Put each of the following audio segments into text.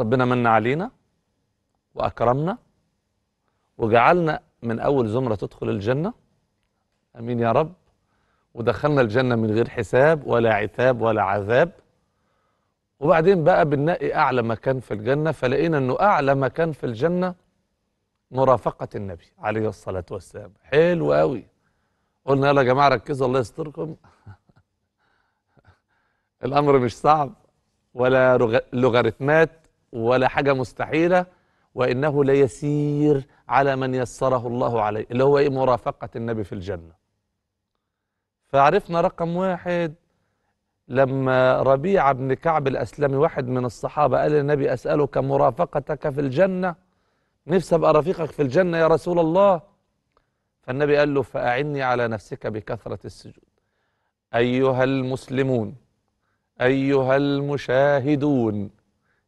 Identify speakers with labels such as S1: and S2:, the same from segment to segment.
S1: ربنا من علينا وأكرمنا وجعلنا من أول زمرة تدخل الجنة أمين يا رب ودخلنا الجنة من غير حساب ولا عتاب ولا عذاب وبعدين بقى بننقي أعلى مكان في الجنة فلقينا أنه أعلى مكان في الجنة مرافقة النبي عليه الصلاة والسلام حلو قوي قلنا يلا يا جماعة ركزوا الله يستركم الأمر مش صعب ولا لوغاريتمات ولا حاجة مستحيلة وإنه ليسير على من يسره الله عليه اللي هو إيه مرافقة النبي في الجنة فعرفنا رقم واحد لما ربيع بن كعب الأسلمي واحد من الصحابة قال للنبي أسألك مرافقتك في الجنة نفسي أبقى رفيقك في الجنة يا رسول الله فالنبي قال له فأعني على نفسك بكثرة السجود أيها المسلمون أيها المشاهدون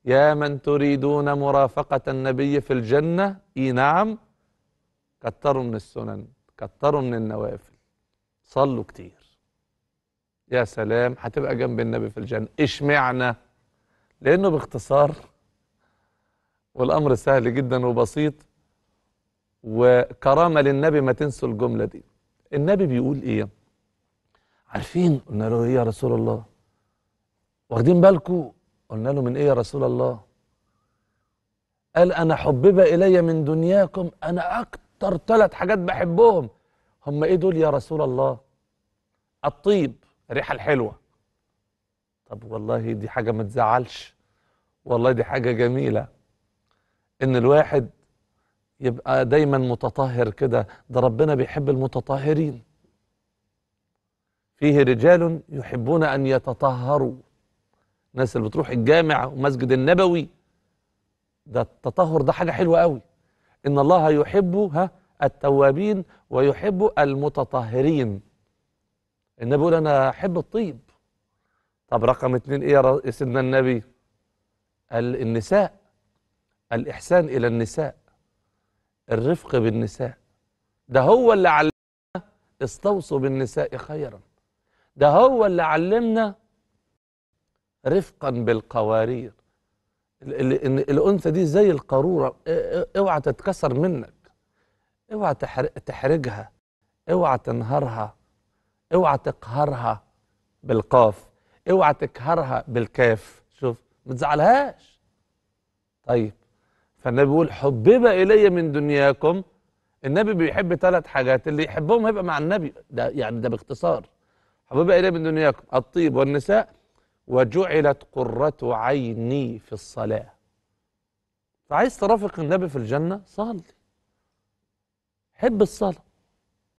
S1: يا من تريدون مرافقة النبي في الجنة إي نعم كتروا من السنن كتروا من النوافل صلوا كتير يا سلام هتبقى جنب النبي في الجنة معنى لأنه باختصار والأمر سهل جدا وبسيط وكرامة للنبي ما تنسوا الجملة دي النبي بيقول إيه عارفين قلنا له إيه يا رسول الله واخدين بالكم قلنا له من ايه يا رسول الله قال انا حبب الي من دنياكم انا اكتر ثلاث حاجات بحبهم هم ايه دول يا رسول الله الطيب الريحه الحلوه طب والله دي حاجه ما تزعلش والله دي حاجه جميله ان الواحد يبقى دايما متطهر كده ده ربنا بيحب المتطهرين فيه رجال يحبون ان يتطهروا الناس اللي بتروح الجامع ومسجد النبوي ده التطهر ده حاجة حلوة قوي إن الله يحب ها التوابين ويحب المتطهرين النبي يقول أنا أحب الطيب طب رقم اتنين إيه يا سيدنا النبي النساء الإحسان إلى النساء الرفق بالنساء ده هو اللي علمنا استوصوا بالنساء خيرا ده هو اللي علمنا رفقا بالقوارير الأنثى دي زي القارورة اوعى تتكسر منك اوعى تحرجها اوعى تنهارها اوعى تقهرها بالقاف اوعى تكهرها بالكاف شوف ما تزعلهاش طيب فالنبي بيقول حبب الي من دنياكم النبي بيحب ثلاث حاجات اللي يحبهم هيبقى مع النبي ده يعني ده باختصار حبب الي من دنياكم الطيب والنساء وجعلت قرة عيني في الصلاة فعايز ترافق النبي في الجنة صلي حب الصلاة